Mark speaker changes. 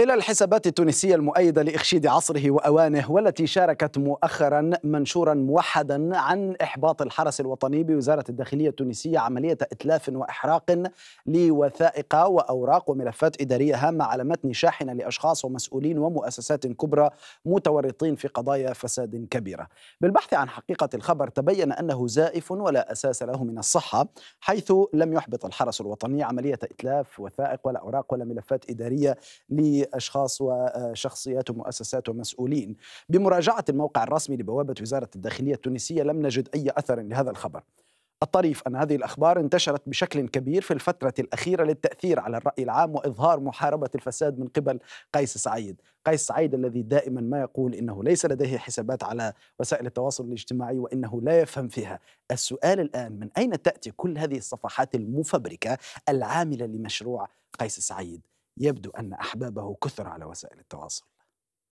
Speaker 1: إلى الحسابات التونسية المؤيدة لإخشيد عصره وأوانه والتي شاركت مؤخرا منشورا موحدا عن إحباط الحرس الوطني بوزارة الداخلية التونسية عملية إتلاف وإحراق لوثائق وأوراق وملفات إدارية هامة على متن شاحنة لأشخاص ومسؤولين ومؤسسات كبرى متورطين في قضايا فساد كبيرة بالبحث عن حقيقة الخبر تبين أنه زائف ولا أساس له من الصحة حيث لم يحبط الحرس الوطني عملية إتلاف وثائق ولا أوراق ولا ملفات إدارية لي اشخاص وشخصيات ومؤسسات ومسؤولين. بمراجعه الموقع الرسمي لبوابه وزاره الداخليه التونسيه لم نجد اي اثر لهذا الخبر. الطريف أن هذه الأخبار انتشرت بشكل كبير في الفترة الأخيرة للتأثير على الرأي العام وإظهار محاربة الفساد من قبل قيس سعيد قيس سعيد الذي دائما ما يقول إنه ليس لديه حسابات على وسائل التواصل الاجتماعي وإنه لا يفهم فيها السؤال الآن من أين تأتي كل هذه الصفحات المفبركة العاملة لمشروع قيس سعيد يبدو أن أحبابه كثر على وسائل التواصل